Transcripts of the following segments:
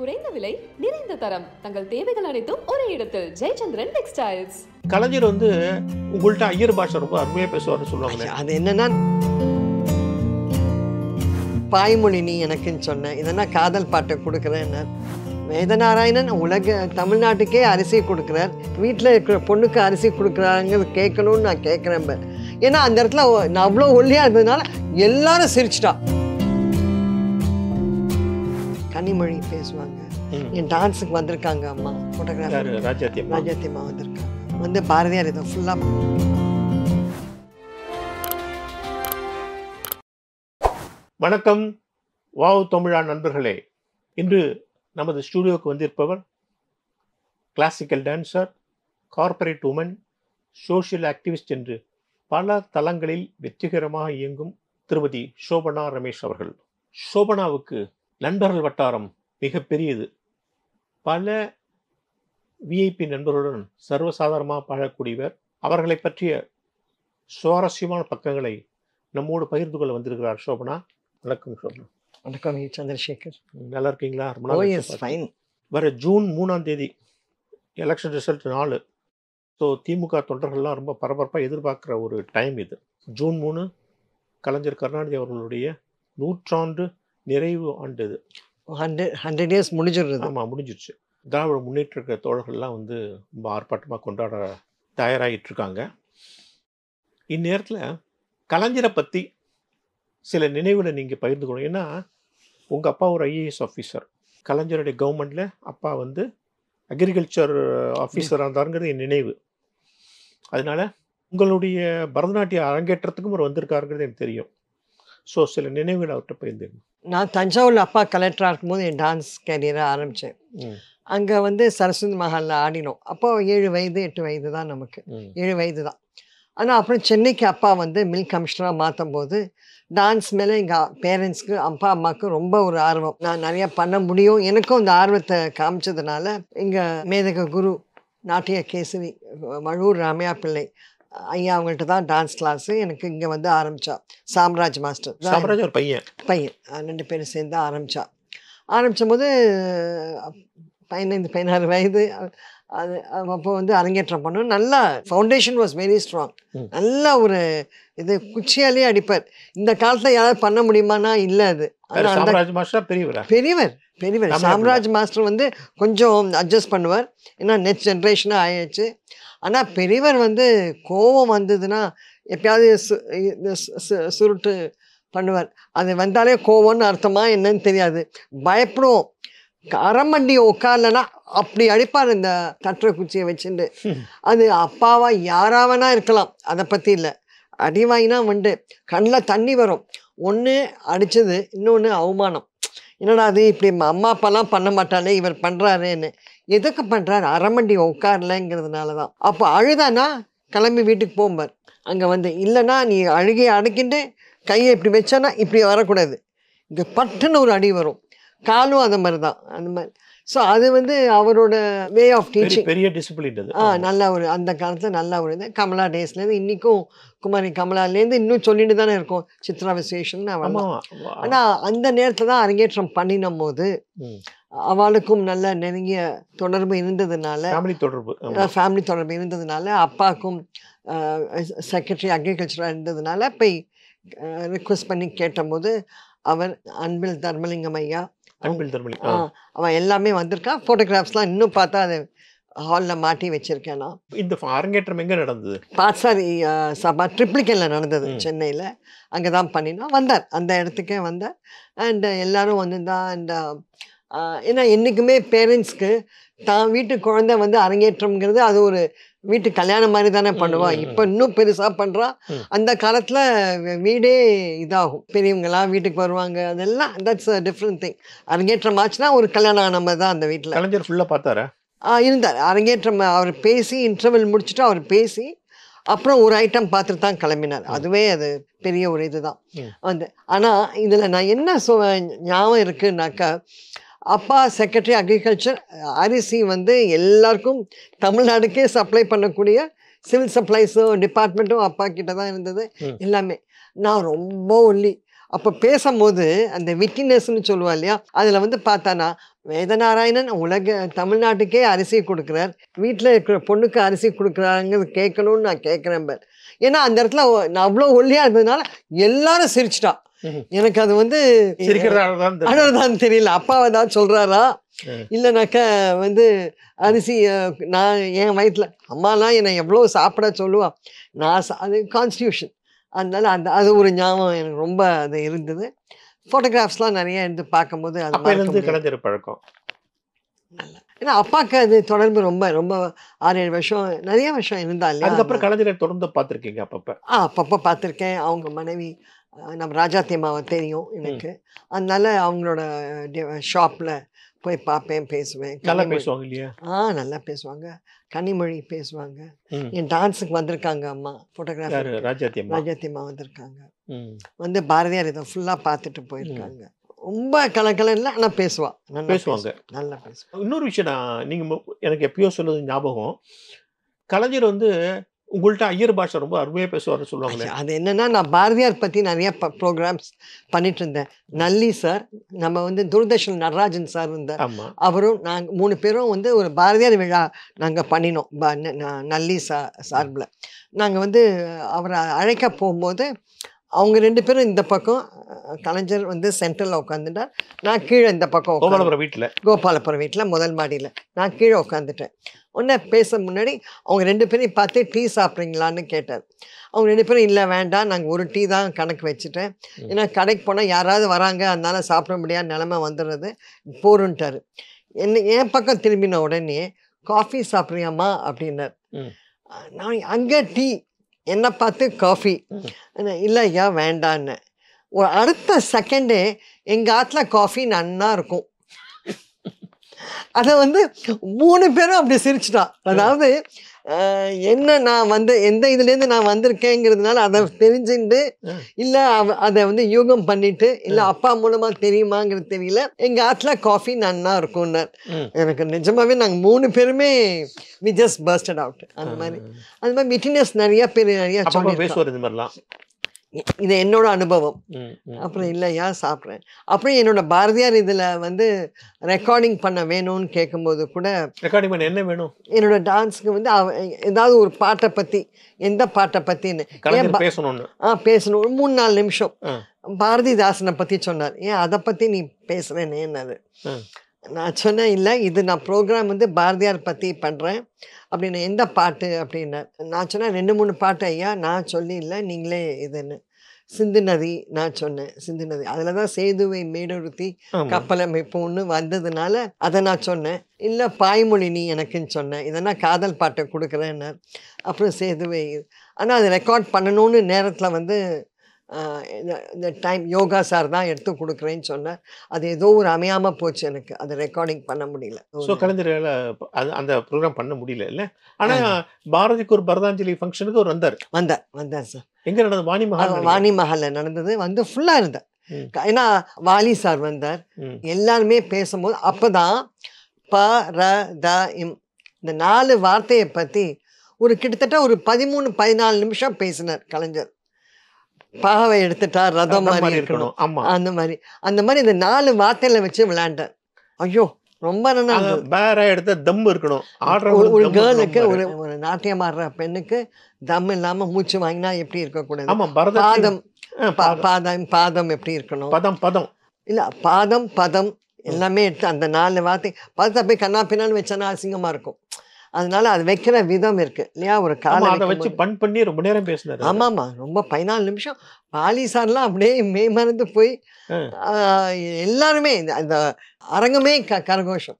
குறைந்த விலை நிறைந்த தரம் தங்கள் தேவைகள் அனைத்தும் ஒரே இடத்தில் ஜெயச்சந்திரன் டெக்ஸ்டைல்ஸ் கலைஞர் வந்து உங்கள்கிட்ட ஐயர் பாஷை ரொம்ப அருமையா பேசுவார் சொல்லுவாங்க அது என்னன்னா பாய்மொழி நீ எனக்குன்னு சொன்னேன் இதெல்லாம் காதல் பாட்டை கொடுக்குறேன் வேதநாராயணன் உலக தமிழ்நாட்டுக்கே அரிசி கொடுக்குறார் வீட்டில் இருக்கிற பொண்ணுக்கு அரிசி கொடுக்குறாங்க கேட்கணும்னு நான் கேட்குறேன் ஏன்னா அந்த இடத்துல நான் அவ்வளோ ஒல்லியாக இருந்ததுனால எல்லாரும் சிரிச்சிட்டான் கனிமொழி பேசுவாங்க என் டான்ஸுக்கு வந்திருக்காங்க அம்மா ஃபோட்டோகிராஃபர் ராஜாத்தி அம்மா வந்திருக்காங்க வந்து பாரதியார் இதை ஃபுல்லாக வணக்கம் வா தமிழா நண்பர்களே இன்று நமது ஸ்டுடியோவுக்கு வந்திருப்பவர் classical dancer corporate woman social activist என்று பல தளங்களில் வெற்றிகரமாக இயங்கும் திருமதி சோபனா ரமேஷ் அவர்கள் சோபனாவுக்கு நண்பர்கள் வட்டாரம் பெரியது பல விஐபி நண்பர்களுடன் சர்வசாதாரணமாக பழகக்கூடியவர் அவர்களை பற்றிய சுவாரஸ்யமான பக்கங்களை நம்மோடு பகிர்ந்து கொள்ள வந்திருக்கிறார் சோபனா வணக்கம் சோபனா வணக்கம் சந்திரசேகர் நல்லா இருக்கீங்களா வர ஜூன் மூணாம் தேதி எலெக்ஷன் ரிசல்ட் நாலு ஸோ திமுக தொண்டர்கள்லாம் ரொம்ப பரபரப்பாக எதிர்பார்க்குற ஒரு டைம் இது ஜூன் மூணு கலைஞர் கருணாநிதி அவர்களுடைய நூற்றாண்டு நிறைவு ஆண்டது ஹண்ட்ரட் ஹண்ட்ரட் இயர்ஸ் முடிஞ்சிடுறது ஆமாம் முடிஞ்சிருச்சு திராவிட முன்னேற்ற தோழர்கள்லாம் வந்து ரொம்ப ஆர்ப்பாட்டமாக கொண்டாட தயாராகிட்டு இருக்காங்க இந்நேரத்தில் கலைஞரை பற்றி சில நினைவில் நீங்கள் பகிர்ந்துக்கணும் ஏன்னா உங்கள் அப்பா ஒரு ஐஏஎஸ் ஆஃபீஸர் கலைஞருடைய கவர்மெண்டில் அப்பா வந்து அக்ரிகல்ச்சர் ஆஃபீஸராக இருந்தாருங்கிறது என் நினைவு அதனால் உங்களுடைய பரதநாட்டிய அரங்கேற்றத்துக்கும் அவர் வந்திருக்காருங்கிறது எனக்கு தெரியும் ஸோ சில நினைவுகள் அவர்கிட்ட பகிர்ந்துக்கணும் நான் தஞ்சாவூரில் அப்பா கலெக்டராக இருக்கும்போது என் டான்ஸ் கேரியரை ஆரம்பித்தேன் அங்கே வந்து சரஸ்வதி மஹாலில் ஆடினோம் அப்போ ஏழு வயது எட்டு வயது தான் நமக்கு ஏழு வயது தான் ஆனால் அப்புறம் சென்னைக்கு அப்பா வந்து மில் கமிஷனராக மாற்றும் போது டான்ஸ் மேலே எங்கள் பேரண்ட்ஸ்க்கு அப்பா அம்மாவுக்கு ரொம்ப ஒரு ஆர்வம் நான் நிறையா பண்ண முடியும் எனக்கும் அந்த ஆர்வத்தை காமிச்சதுனால எங்கள் மேதக குரு நாட்டிய கேசவி வழூர் ராமையா பிள்ளை ஐயா அவங்கள்ட்ட தான் டான்ஸ் கிளாஸு எனக்கு இங்கே வந்து ஆரம்பித்தா சாம்ராஜ் மாஸ்டர் சாம்ராஜ் ஒரு பையன் பையன் ரெண்டு பேரும் சேர்ந்து ஆரம்பித்தா ஆரம்பித்தும் போது பதினைந்து பதினாறு வயது அது அப்போ வந்து அரங்கேற்றம் பண்ணும் நல்லா ஃபவுண்டேஷன் வாஸ் வெரி ஸ்ட்ராங் நல்ல ஒரு இது குச்சியாலே அடிப்பார் இந்த காலத்தில் யாராவது பண்ண முடியுமானா இல்லை அது பெரியவர் பெரியவர் பெரியவர் சாம்ராஜ் மாஸ்டர் வந்து கொஞ்சம் அட்ஜஸ்ட் பண்ணுவார் ஏன்னா நெக்ஸ்ட் ஜென்ரேஷனாக ஆயிடுச்சு ஆனால் பெரியவர் வந்து கோபம் வந்ததுன்னா எப்பயாவது சு சுருட்டு பண்ணுவார் அது வந்தாலே கோவம்னு அர்த்தமாக என்னன்னு தெரியாது பயப்படும் அரைமண்டி உட்கார்லன்னா அப்படி அடிப்பார் இந்த தட்டுற குச்சியை வச்சுட்டு அது அப்பாவா யாராவனா இருக்கலாம் அதை பற்றி இல்லை அடிவாயினா வந்து கண்ணில் தண்ணி வரும் ஒன்று அடித்தது இன்னொன்று அவமானம் என்னடா அது இப்படி அம்மா அப்பாலாம் பண்ண மாட்டானே இவர் பண்ணுறாருன்னு எதுக்கு பண்ணுறாரு அரைமண்டி உட்காரலங்கிறதுனால தான் அப்போ அழுதானா கிளம்பி வீட்டுக்கு போம்பார் அங்கே வந்து இல்லைன்னா நீ அழுகி அடைக்கிட்டு கையை இப்படி வச்சானா இப்படி வரக்கூடாது இங்கே பட்டுன்னு ஒரு அடி வரும் காலும் அந்த மாதிரி தான் அந்த மாதிரி ஸோ அது வந்து அவரோட வே ஆஃப் டீச்சிங் பெரிய டிசிப்ளின் ஆ நல்லா ஒரு அந்த காலத்தில் நல்லா ஒரு இது கமலா டேஸ்லேருந்து இன்றைக்கும் குமாரி கமலாலேருந்து இன்னும் சொல்லிட்டு தானே இருக்கும் சித்ரா விசேஷன் அவன் ஆனால் அந்த நேரத்தில் தான் அரங்கேற்றம் பண்ணினும் போது அவளுக்கும் நல்ல நெருங்கிய தொடர்பு இருந்ததுனால ஃபேமிலி தொடர்பு ஃபேமிலி தொடர்பு இருந்ததுனால அப்பாவுக்கும் செக்ரட்டரி அக்ரிகல்ச்சராக இருந்ததுனால போய் ரிக்வஸ்ட் பண்ணி கேட்டபோது அவர் அன்பில் தர்மலிங்கம் ஐயா அன்பில் தர்மலி அவன் எல்லாமே வந்திருக்கான் ஃபோட்டோகிராஃப்ஸ்லாம் இன்னும் பார்த்தா அது ஹாலில் மாட்டி வச்சிருக்கேன் நான் இந்த அரங்கேற்றம் எங்கே நடந்தது பாட்சாரி சபா ட்ரிப்ளிகனில் நடந்தது சென்னையில் அங்கே தான் பண்ணினா வந்தார் அந்த இடத்துக்கே வந்தார் அண்டு வந்து தான் அண்ட் ஏன்னா என்றைக்குமே பேரண்ட்ஸ்க்கு தான் வீட்டு குழந்தை வந்து அரங்கேற்றம்ங்கிறது அது ஒரு வீட்டு கல்யாணம் மாதிரி தானே பண்ணுவான் இப்போ இன்னும் பெருசாக பண்ணுறா அந்த காலத்தில் வீடே இதாகும் பெரியவங்களாம் வீட்டுக்கு வருவாங்க அதெல்லாம் தட்ஸ் அ டிஃப்ரெண்ட் திங் அரங்கேற்றம் ஆச்சுன்னா ஒரு கல்யாணம் ஆன மாதிரி தான் அந்த வீட்டில் கலைஞர் ஃபுல்லாக ஆ இருந்தார் அரங்கேற்றம் அவர் பேசி இன்டர்வல் முடிச்சுட்டு அவர் பேசி அப்புறம் ஒரு ஐட்டம் பார்த்துட்டு தான் கிளம்பினார் அதுவே அது பெரிய ஒரு இதுதான் வந்து ஆனால் இதில் நான் என்ன சொ ஞாபகம் இருக்குன்னாக்கா அப்பா செக்ரட்டரி அக்ரிகல்ச்சர் அரிசி வந்து எல்லாருக்கும் தமிழ்நாடுக்கே சப்ளை பண்ணக்கூடிய சிவில் சப்ளைஸும் டிபார்ட்மெண்ட்டும் அப்பா கிட்ட தான் இருந்தது எல்லாமே நான் ரொம்ப ஒல்லி அப்போ பேசும்போது அந்த விக்கினஸ்ன்னு சொல்லுவா இல்லையா அதில் வந்து பார்த்தானா வேதநாராயணன் உலக தமிழ்நாட்டுக்கே அரிசி கொடுக்குறார் வீட்டில் இருக்கிற பொண்ணுக்கு அரிசி கொடுக்குறாங்கிறது கேட்கணும்னு நான் கேட்குறேன் ஏன்னா அந்த இடத்துல நான் அவ்வளோ ஒல்லியாக இருந்ததுனால எல்லாரும் சிரிச்சிட்டான் எனக்கு அது வந்து அழதான் தெரியல அப்பாவை தான் சொல்றாரா இல்லைனாக்க வந்து அரிசி நான் என் வயிற்றுல அம்மாலாம் என்னை எவ்வளோ சாப்பிட சொல்லுவான் நான் அது கான்ஸ்டியூஷன் அதனால அந்த அது ஒரு ஞாபகம் எனக்கு ரொம்ப அது இருந்தது ஃபோட்டோகிராஃப்ஸ்லாம் நிறைய இருந்து பார்க்கும்போது அது கிடைச்சிரு பழக்கம் நல்லா ஏன்னா அப்பாவுக்கு அது தொடர்பு ரொம்ப ரொம்ப ஆறு ஏழு வருஷம் நிறைய வருஷம் இருந்தா இல்லையா அதுக்கப்புறம் கலைஞரை தொடர்ந்து பார்த்துருக்கீங்க அப்பப்போ ஆ அப்பப்போ பார்த்துருக்கேன் அவங்க மனைவி நம்ம ராஜா தேமாவை தெரியும் எனக்கு அதனால அவங்களோட ஷாப்பில் போய் பார்ப்பேன் பேசுவேன் நல்லா பேசுவாங்க இல்லையா ஆ நல்லா பேசுவாங்க கனிமொழி பேசுவாங்க என் டான்ஸுக்கு வந்திருக்காங்க அம்மா ஃபோட்டோகிராஃபர் ராஜா தேமா வந்திருக்காங்க வந்து பாரதியார் இதை ஃபுல்லாக பார்த்துட்டு போயிருக்காங்க ரொம்ப கலை இல்லை ஆனால் பேசுவா பேசுவாங்க நல்லா பேசுவாங்க இன்னொரு விஷயம் நான் நீங்கள் எனக்கு எப்பயோ சொல்லுறது ஞாபகம் கலைஞர் வந்து உங்கள்கிட்ட ஐயர் பாஷை ரொம்ப அருமையாக பேசுவார் சொல்லுவாங்களே அது என்னென்னா நான் பாரதியார் பற்றி நிறைய ப்ரோக்ராம்ஸ் பண்ணிட்டு இருந்தேன் நல்லி சார் நம்ம வந்து தூர்தர்ஷன் நடராஜன் சார் இருந்தார் அவரும் நாங்கள் மூணு பேரும் வந்து ஒரு பாரதியார் விழா நாங்கள் பண்ணினோம் நல்லி சா சார்பில் நாங்கள் வந்து அவரை அழைக்க போகும்போது அவங்க ரெண்டு பேரும் இந்த பக்கம் கலைஞர் வந்து சென்ட்ரலில் உட்காந்துட்டார் நான் கீழே இந்த பக்கம் கோபாலபுரம் வீட்டில் கோபாலபுரம் வீட்டில் முதல் மாடியில் நான் கீழே உட்காந்துட்டேன் உடனே பேச முன்னாடி அவங்க ரெண்டு பேரையும் பார்த்து டீ சாப்பிட்றீங்களான்னு கேட்டார் அவங்க ரெண்டு பேரும் இல்லை வேண்டாம் நாங்கள் ஒரு டீ தான் கணக்கு வச்சுட்டேன் ஏன்னா கடைக்கு போனால் யாராவது வராங்க அதனால் சாப்பிட முடியாத நிலமை வந்துடுறது போருன்ட்டார் என்ன என் பக்கம் திரும்பின உடனே காஃபி சாப்பிட்றியாம்மா அப்படின்னார் நான் அங்கே டீ என்னை பார்த்து காஃபி இல்லை ஐயா வேண்டான்னு ஒரு அடுத்த செகண்டே எங்கள் ஆற்றுல காஃபி நன்னா இருக்கும் அதை வந்து மூணு பேரும் அப்படி சிரிச்சிட்டான் அதாவது என்ன நான் வந்து எந்த இதுலேருந்து நான் வந்திருக்கேங்கிறதுனால அதை தெரிஞ்சுட்டு இல்லை அதை வந்து யூகம் பண்ணிட்டு இல்லை அப்பா மூலமாக தெரியுமாங்கிறது தெரியல எங்கள் ஆற்றுல காஃபி நன்னா இருக்கும்னார் எனக்கு நிஜமாகவே நாங்கள் மூணு பேருமே வி ஜஸ்ட் பர்ஸ்டட் அவுட் அந்த மாதிரி அது மாதிரி மிட்டினஸ் நிறையா பேர் நிறையா பேசுவார் இந்த மாதிரிலாம் இது என்னோட அனுபவம் அப்புறம் இல்லையா சாப்பிட்றேன் அப்புறம் என்னோட பாரதியார் இதில் வந்து ரெக்கார்டிங் பண்ண வேணும்னு கேட்கும்போது கூட ரெக்கார்டிங் பண்ண என்ன வேணும் என்னோட டான்ஸுக்கு வந்து ஏதாவது ஒரு பாட்டை பற்றி எந்த பாட்டை பற்றின்னு பேசணும்னு ஆ பேசணும் மூணு நாலு நிமிஷம் பாரதிதாசனை பற்றி சொன்னார் ஏன் அதை பற்றி நீ பேசுறேன்னு என்னது நான் சொன்னேன் இல்லை இது நான் ப்ரோக்ராம் வந்து பாரதியார் பற்றி பண்ணுறேன் அப்படின்னு எந்த பாட்டு அப்படின்னார் நான் சொன்னேன் ரெண்டு மூணு பாட்டு ஐயா நான் சொல்லி இல்லை நீங்களே இதுன்னு சிந்து நதி நான் சொன்னேன் சிந்து நதி அதில் தான் சேதுவை கப்பல் அமைப்புன்னு வந்ததுனால அதை நான் சொன்னேன் இல்லை பாய்மொழி நீ எனக்குன்னு சொன்னேன் இதெல்லாம் காதல் பாட்டை கொடுக்குறேன்னு அப்புறம் சேதுவை ஆனால் அது ரெக்கார்ட் பண்ணணும்னு நேரத்தில் வந்து இந்த டைம் யோகா சார் தான் எடுத்து கொடுக்குறேன்னு சொன்னார் அது ஏதோ ஒரு அமையாமல் போச்சு எனக்கு அது ரெக்கார்டிங் பண்ண முடியல ஸோ கலைஞர் அது அந்த ப்ரோக்ராம் பண்ண முடியல இல்லை ஆனால் பாரதிக்கு ஒரு பரதாஞ்சலி ஃபங்க்ஷனுக்கு ஒரு வந்தார் வந்தார் வந்தார் சார் எங்கே நடந்தது வாணி மஹால் வாணி மகாலில் நடந்தது வந்து ஃபுல்லாக இருந்தார் ஏன்னா வாலி சார் வந்தார் எல்லாருமே பேசும்போது அப்போதான் ப ர த இம் இந்த நாலு வார்த்தையை பற்றி ஒரு கிட்டத்தட்ட ஒரு பதிமூணு பதினாலு நிமிஷம் பேசினார் கலைஞர் பாவை எடுத்துட்டா ரதம் மாதிரி இருக்கணும் ஆமா அந்த மாதிரி அந்த மாதிரி இந்த நாலு வார்த்தையில வச்சு விளையாண்டேன் ஐயோ ரொம்ப நல்லா பேரா எடுத்த தம் இருக்கணும் ஒரு கேர்ளுக்கு ஒரு ஒரு நாட்டியம் ஆடுற பெண்ணுக்கு தம் இல்லாம மூச்சு வாங்கினா எப்படி இருக்கக்கூடாது ஆமா பாதம் பாதம் பாதம் எப்படி இருக்கணும் பதம் பதம் இல்ல பாதம் பதம் எல்லாமே எடுத்து அந்த நாலு வார்த்தை பதத்தை போய் கண்ணா பின்னான்னு வச்சனா அசிங்கமா இருக்கும் அதனால அது வைக்கிற விதம் இருக்கு இல்லையா ஒரு காலம் அதை வச்சு பண் பண்ணி ரொம்ப நேரம் ஆமா ஆமா ரொம்ப பதினாலு நிமிஷம் பாலி அப்படியே மே மறந்து போய் எல்லாருமே இந்த அரங்கமே க கரகோஷம்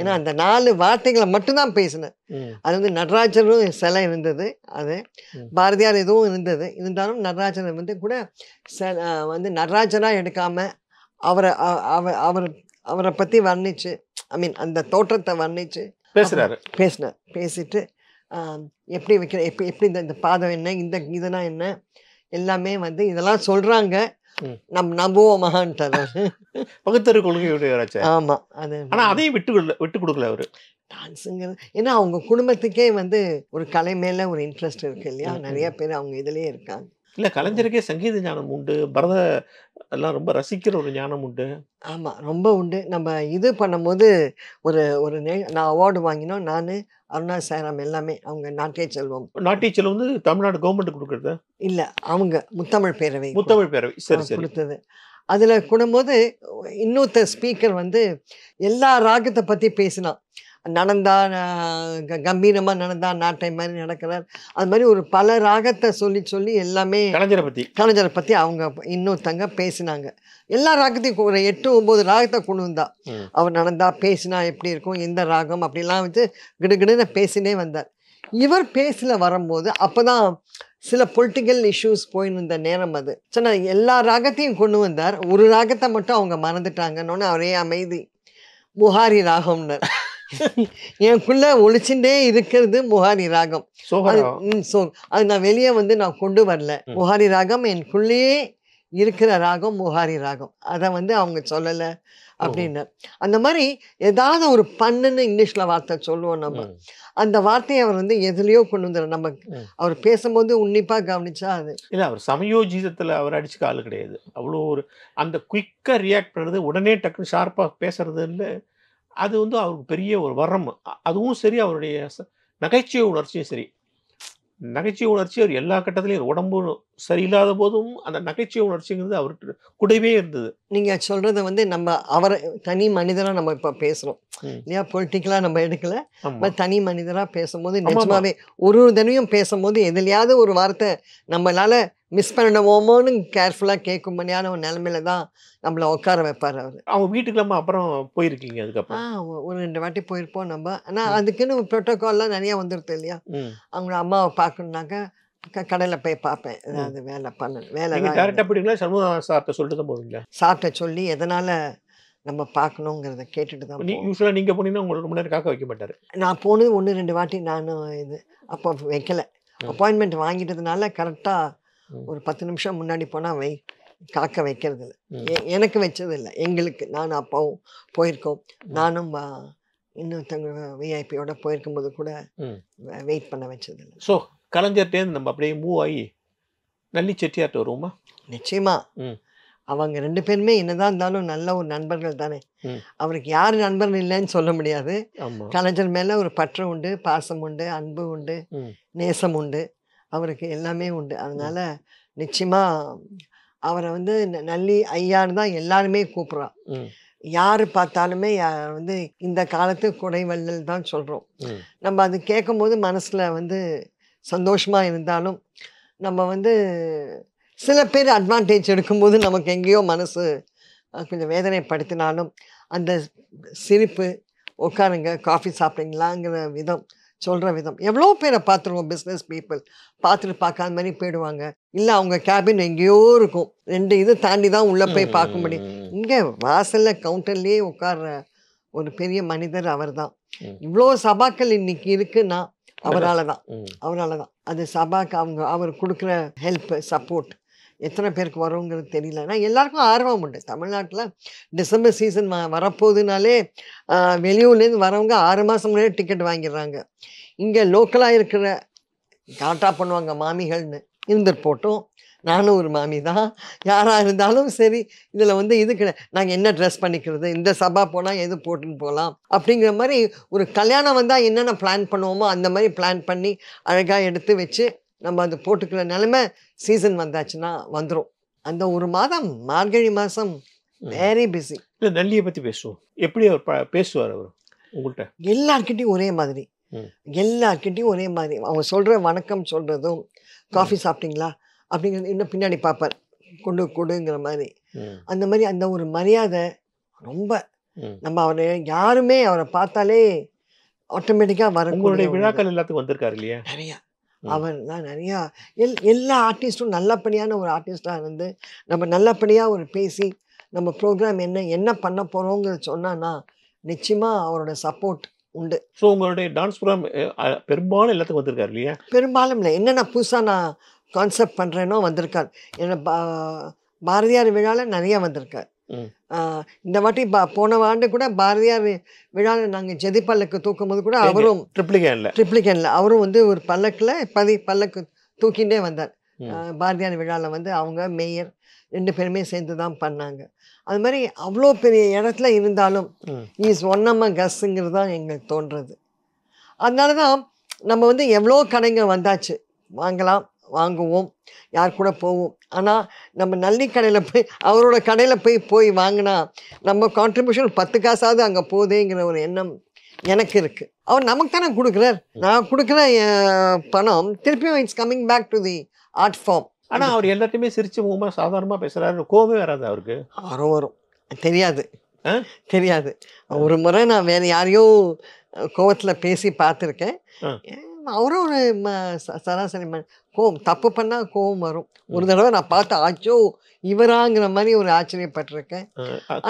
ஏன்னா அந்த நாலு வார்த்தைகளை மட்டும்தான் பேசினேன் அது வந்து நடராஜரும் சிலை இருந்தது அது பாரதியார் எதுவும் இருந்தது இருந்தாலும் நடராஜர் வந்து கூட வந்து நடராஜராக எடுக்காம அவரை அவர் அவரை பற்றி வர்ணிச்சு ஐ மீன் அந்த தோற்றத்தை வர்ணிச்சு பேசுறாரு பேசினார் பேசிட்டு எப்படி வைக்கிற எப்படி எப்படி இந்த இந்த பாதம் என்ன இந்த இதனா என்ன எல்லாமே வந்து இதெல்லாம் சொல்றாங்க நம் நம்புவோம் மகான்ட்டார் பகுத்தறிவு கொள்கையுடைய ஆமா அது ஆனா அதையும் விட்டு விட்டு கொடுக்கல அவரு டான்ஸுங்கிறது ஏன்னா அவங்க குடும்பத்துக்கே வந்து ஒரு கலை மேல ஒரு இன்ட்ரெஸ்ட் இருக்கு இல்லையா நிறைய பேர் அவங்க இதுலயே இருக்காங்க இல்லை கலைஞருக்கே சங்கீத ஞானம் உண்டு பரத எல்லாம் ரொம்ப ரசிக்கிற ஒரு ஞானம் உண்டு ஆமாம் ரொம்ப உண்டு நம்ம இது பண்ணும்போது ஒரு ஒரு நே நான் அவார்டு வாங்கினோம் நான் அருணா சாராம் எல்லாமே அவங்க நாட்டிய செல்வம் நாட்டிய செல்வம் வந்து தமிழ்நாடு கவர்மெண்ட் கொடுக்குறது இல்லை அவங்க முத்தமிழ் பேரவை முத்தமிழ் பேரவை சரி சரி கொடுத்தது அதில் கூடும்போது இன்னொருத்த ஸ்பீக்கர் வந்து எல்லா ராகத்தை பற்றி பேசினான் நடந்தா கம்பீரமாக நடந்தா நாட்டை மாதிரி நடக்கிறார் அது மாதிரி ஒரு பல ராகத்தை சொல்லி சொல்லி எல்லாமே கலைஞரை பற்றி கலைஞரை பற்றி அவங்க இன்னொருத்தங்க பேசினாங்க எல்லா ராகத்தையும் ஒரு எட்டு ஒம்பது ராகத்தை கொண்டு வந்தா அவர் நடந்தா பேசினா எப்படி இருக்கும் எந்த ராகம் அப்படிலாம் வச்சு கிடுகிடுன்னு பேசினே வந்தார் இவர் பேசல வரும்போது அப்போ தான் சில பொலிட்டிக்கல் இஷ்யூஸ் போயிருந்த நேரம் அது சொன்ன எல்லா ராகத்தையும் கொண்டு வந்தார் ஒரு ராகத்தை மட்டும் அவங்க மறந்துட்டாங்கன்னு அவரே அமைதி புகாரி ராகம்னர் எனக்குள்ள ஒழிச்சுட்டே இருக்கிறது முகாரி ராகம் சோங் அது நான் வெளியே வந்து நான் கொண்டு வரல முகாரி ராகம் எனக்குள்ளேயே இருக்கிற ராகம் முகாரி ராகம் அதை வந்து அவங்க சொல்லலை அப்படின்னு அந்த மாதிரி ஏதாவது ஒரு பண்ணுன்னு இங்கிலீஷில் வார்த்தை சொல்லுவோம் நம்ம அந்த வார்த்தையை அவர் வந்து எதுலேயோ கொண்டு வந்துடுற நம்ம அவர் பேசும்போது உன்னிப்பாக கவனிச்சா அது இல்லை அவர் சமயோஜிதத்தில் அவர் அடிச்சு கால் கிடையாது அவ்வளோ ஒரு அந்த குயிக்காக ரியாக்ட் பண்ணுறது உடனே டக்குன்னு ஷார்ப்பாக பேசுறதுன்னு அது வந்து அவருக்கு பெரிய ஒரு வரம் அதுவும் சரி அவருடைய நகைச்சுவை உணர்ச்சியும் சரி நகைச்சுவை உணர்ச்சி அவர் எல்லா கட்டத்திலையும் உடம்பு சரியில்லாத போதும் அந்த நகைச்சுவை உணர்ச்சிங்கிறது அவருக்கு கூடவே இருந்தது நீங்கள் சொல்கிறது வந்து நம்ம அவரை தனி மனிதராக நம்ம இப்போ பேசுகிறோம் இல்லையா பொலிட்டிக்கலாக நம்ம எடுக்கல பட் தனி மனிதராக பேசும்போது நிஜமாவே ஒரு ஒரு தினமும் பேசும்போது எதுலையாவது ஒரு வார்த்தை நம்மளால் மிஸ் பண்ணிடுவோமோன்னு கேர்ஃபுல்லாக கேட்கும் மணியான ஒரு நிலமையில தான் நம்மளை உட்கார வைப்பார் அவர் அவங்க வீட்டுக்கு நம்ம அப்புறம் போயிருக்கீங்க அதுக்கப்புறம் ஆ ஒரு ரெண்டு வாட்டி போயிருப்போம் நம்ம ஆனால் அதுக்குன்னு ப்ரோட்டோகால்லாம் நிறையா வந்துருது இல்லையா அவங்க அம்மாவை பார்க்கணுனாக்கா கடையில் போய் பார்ப்பேன் ஏதாவது வேலை பண்ண வேலை கரெக்டாக சமூக சண்முக சொல்லிட்டு தான் போவீங்களா சார்கிட்ட சொல்லி எதனால் நம்ம பார்க்கணுங்கிறத கேட்டுட்டு தான் யூஸ்வலாக நீங்கள் போனீங்கன்னா உங்களை ரொம்ப நேரம் காக்க வைக்க மாட்டார் நான் போனது ஒன்று ரெண்டு வாட்டி நானும் இது அப்போ வைக்கலை அப்பாயின்மெண்ட் வாங்கிட்டதுனால கரெக்டாக ஒரு பத்து நிமிஷம் முன்னாடி போனால் வை காக்க வைக்கிறது இல்லை எனக்கு வச்சது இல்லை எங்களுக்கு நானும் அப்பாவும் போயிருக்கோம் நானும் இன்னொருத்தவங்க விஐபியோட போயிருக்கும் போது கூட வெயிட் பண்ண வச்சது இல்லை ஸோ கலைஞர்கிட்டேருந்து நம்ம அப்படியே மூவ் ஆகி நல்லி செட்டியார்ட்ட வருவோமா நிச்சயமா அவங்க ரெண்டு பேருமே என்னதான் இருந்தாலும் நல்ல ஒரு நண்பர்கள் தானே அவருக்கு யார் நண்பர் இல்லைன்னு சொல்ல முடியாது கலைஞர் மேல ஒரு பற்றம் உண்டு பாசம் உண்டு அன்பு உண்டு நேசம் உண்டு அவருக்கு எல்லாமே உண்டு அதனால நிச்சயமாக அவரை வந்து நல்லி ஐயான்னு தான் எல்லாருமே கூப்பிட்றான் யார் பார்த்தாலுமே வந்து இந்த காலத்து குடைவள்ளல் தான் சொல்கிறோம் நம்ம அது கேட்கும்போது மனசில் வந்து சந்தோஷமாக இருந்தாலும் நம்ம வந்து சில பேர் அட்வான்டேஜ் எடுக்கும்போது நமக்கு எங்கேயோ மனசு கொஞ்சம் வேதனைப்படுத்தினாலும் அந்த சிரிப்பு உட்காருங்க காஃபி சாப்பிட்றீங்களாங்கிற விதம் சொல்கிற விதம் எவ்வளோ பேரை பார்த்துருவோம் பிஸ்னஸ் பீப்புள் பார்த்துட்டு பார்க்காத மாதிரி போயிடுவாங்க இல்லை அவங்க கேபின் எங்கேயோ இருக்கும் ரெண்டு இது தாண்டி தான் உள்ளே போய் பார்க்க முடியும் இங்கே வாசலில் கவுண்டர்லேயே உட்கார்ற ஒரு பெரிய மனிதர் அவர் தான் இவ்வளோ சபாக்கள் இன்னைக்கு இருக்குன்னா அவரால் தான் அவரால் தான் அது சபாக்கு அவங்க அவர் கொடுக்குற ஹெல்ப் சப்போர்ட் எத்தனை பேருக்கு வருங்கிறது தெரியல ஆனால் எல்லாருக்கும் ஆர்வம் உண்டு தமிழ்நாட்டில் டிசம்பர் சீசன் வரப்போகுதுனாலே வெளியூர்லேருந்து வரவங்க ஆறு மாதம் முன்னாடி டிக்கெட் வாங்கிடுறாங்க இங்கே லோக்கலாக இருக்கிற காட்டா பண்ணுவாங்க மாமிகள்னு இருந்துட்டு போட்டோம் நானும் ஒரு மாமி தான் யாராக இருந்தாலும் சரி இதில் வந்து இது கிடையாது நாங்கள் என்ன ட்ரெஸ் பண்ணிக்கிறது இந்த சபா போனால் எது போட்டுன்னு போகலாம் அப்படிங்கிற மாதிரி ஒரு கல்யாணம் வந்தால் என்னென்ன பிளான் பண்ணுவோமோ அந்த மாதிரி பிளான் பண்ணி அழகாக எடுத்து வச்சு நம்ம அது போட்டுக்கிற நிலமை சீசன் வந்தாச்சுன்னா வந்துடும் அந்த ஒரு மாதம் மார்கழி மாதம் வெரி பிஸி இல்லை நல்லியை பற்றி பேசுவோம் எப்படி அவர் பேசுவார் அவர் உங்கள்கிட்ட எல்லாருக்கிட்டையும் ஒரே மாதிரி எல்லாருக்கிட்டையும் ஒரே மாதிரி அவங்க சொல்கிற வணக்கம் சொல்கிறதும் காஃபி சாப்பிட்டீங்களா அப்படிங்கிறது இன்னும் பின்னாடி பார்ப்பார் கொண்டு கொடுங்கிற மாதிரி அந்த மாதிரி அந்த ஒரு மரியாதை ரொம்ப நம்ம அவரை யாருமே அவரை பார்த்தாலே ஆட்டோமேட்டிக்காக வர உங்களுடைய விழாக்கள் எல்லாத்துக்கும் வந்திருக்காரு இல்லையா நிறையா அவன் தான் நிறையா எல் எல்லா ஆர்டிஸ்ட்டும் நல்லபடியான ஒரு ஆர்டிஸ்டாக இருந்து நம்ம நல்லபடியாக ஒரு பேசி நம்ம ப்ரோக்ராம் என்ன என்ன பண்ண போகிறோங்கிறது சொன்னான்னா நிச்சயமாக அவரோட சப்போர்ட் உண்டு ஸோ உங்களுடைய டான்ஸ் ப்ரோக்ராம் பெரும்பாலும் எல்லாத்துக்கும் வந்திருக்காரு இல்லையா பெரும்பாலும் இல்லை என்னென்ன புதுசாக நான் கான்செப்ட் பண்ணுறேனோ வந்திருக்கார் என்ன பாரதியார் விழாவில் நிறைய வந்திருக்கார் இந்த வாட்டி போன ஆண்டு கூட பாரதியார் விழாவில் நாங்கள் ஜெதி பல்லக்கு தூக்கும் போது கூட அவரும் ட்ரிப்ளிகேனில் ட்ரிப்ளிகேனில் அவரும் வந்து ஒரு பல்லக்கில் பதி பல்லக்கு தூக்கிட்டே வந்தார் பாரதியார் விழாவில் வந்து அவங்க மேயர் ரெண்டு பேருமே சேர்ந்து தான் பண்ணாங்க அது மாதிரி அவ்வளோ பெரிய இடத்துல இருந்தாலும் இஸ் ஒன் நம்ம கஸ்ஸுங்கிறது தான் எங்களுக்கு தோன்றது அதனால தான் நம்ம வந்து எவ்வளோ கடைங்க வந்தாச்சு வாங்கலாம் வாங்குவோம் யார் கூட போவோம் ஆனால் நம்ம நல்லி கடையில் போய் அவரோட கடையில் போய் போய் வாங்கினா நம்ம கான்ட்ரிபியூஷன் பத்து காசாவது அங்கே போகுதுங்கிற ஒரு எண்ணம் எனக்கு இருக்குது அவர் நமக்கு தானே கொடுக்குறார் நான் கொடுக்குற பணம் திருப்பியும் it's coming back to the art form ஆனால் அவர் எல்லாத்தையுமே சிரிச்சு மூமா சாதாரணமாக பேசுகிறாரு கோபமே வராது அவருக்கு ஆரோ வரும் தெரியாது தெரியாது ஒரு முறை நான் வேறு யாரையோ கோவத்தில் பேசி பார்த்துருக்கேன் அவரும் ஒரு சராசரி மன கோவம் தப்பு பண்ணால் கோவம் வரும் ஒரு தடவை நான் பார்த்து ஆச்சோ இவராங்கிற மாதிரி ஒரு ஆச்சரியப்பட்டிருக்கேன்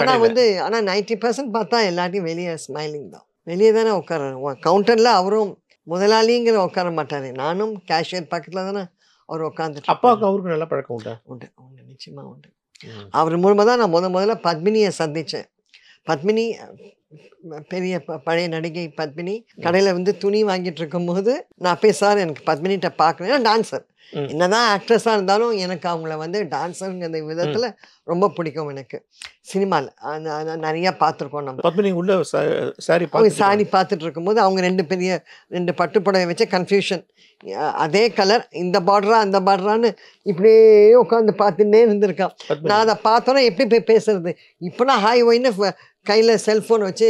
ஆனால் வந்து ஆனால் நைன்டி பர்சன்ட் பார்த்தா எல்லாத்தையும் வெளியே ஸ்மைலிங் தான் வெளியே தானே உட்காரணும் கவுண்டரில் அவரும் முதலாளிங்கிற உட்கார மாட்டார் நானும் கேஷியர் பக்கத்தில் தானே அவர் உட்காந்துட்டு அப்பாவுக்கு அவருக்கு நல்லா பழக்கம் உண்டு உண்டு உண்டு நிச்சயமாக உண்டு அவர் மூலமாக தான் நான் முத முதல்ல பத்மினியை சந்தித்தேன் பத்மினி பெரிய பழைய நடிகை பத்மினி கடையில் வந்து துணி வாங்கிட்டு இருக்கும்போது நான் போய் சார் எனக்கு பத்மினிகிட்ட பார்க்கணும் டான்ஸர் என்னதான் ஆக்ட்ரஸாக இருந்தாலும் எனக்கு அவங்கள வந்து டான்ஸருங்கிற விதத்தில் ரொம்ப பிடிக்கும் எனக்கு சினிமாவில் நிறையா பார்த்துருக்கோம் நம்ம உள்ள சாரி அவங்க சாரி பார்த்துட்டு இருக்கும்போது அவங்க ரெண்டு பெரிய ரெண்டு பட்டுப்புடவை வச்ச கன்ஃபியூஷன் அதே கலர் இந்த பார்டரா அந்த பார்டரான்னு இப்படியே உட்காந்து பார்த்துட்டே இருந்திருக்கான் நான் அதை பார்த்தோன்னா எப்படி போய் பேசுறது இப்போலாம் ஹாய் ஒயின்னு கையில் செல்ஃபோன் வச்சு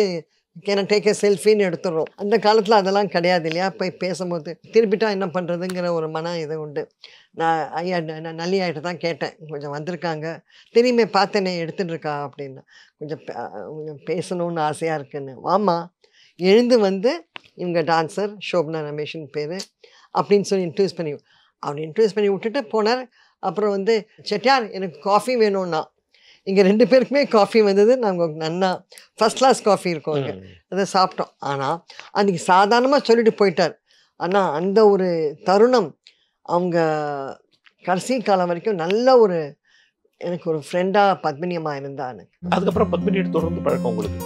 கேன டேக் ஏ செல்ஃபின்னு எடுத்துடுறோம் அந்த காலத்தில் அதெல்லாம் கிடையாது இல்லையா போய் பேசும்போது திருப்பிட்டா என்ன பண்ணுறதுங்கிற ஒரு மன இது உண்டு நான் ஐயா நான் நல்லி ஆகிட்ட தான் கேட்டேன் கொஞ்சம் வந்திருக்காங்க திரும்பி பார்த்தேனே எடுத்துகிட்டு இருக்கா அப்படின்னு கொஞ்சம் கொஞ்சம் பேசணும்னு ஆசையாக இருக்குன்னு ஆமாம் எழுந்து வந்து இவங்க டான்ஸர் ஷோப்னா ரமேஷன் பேர் அப்படின்னு சொல்லி இன்ட்ரடியூஸ் பண்ணி அவர் இன்ட்ரடியூஸ் பண்ணி விட்டுட்டு போனார் அப்புறம் வந்து செட்டியார் எனக்கு காஃபி வேணும்னா இங்கே ரெண்டு பேருக்குமே காஃபி வந்தது நாங்கள் நன்னா ஃபஸ்ட் கிளாஸ் காஃபி இருக்கும் அங்கே அதை சாப்பிட்டோம் ஆனால் அன்றைக்கி சாதாரணமாக சொல்லிட்டு போயிட்டார் ஆனால் அந்த ஒரு தருணம் அவங்க கடைசி காலம் வரைக்கும் நல்ல ஒரு எனக்கு ஒரு ஃப்ரெண்டாக பத்மினி அம்மா இருந்தா எனக்கு அதுக்கப்புறம் பத்மினியோட தொடர்ந்து பழக்கம் உங்களுக்கு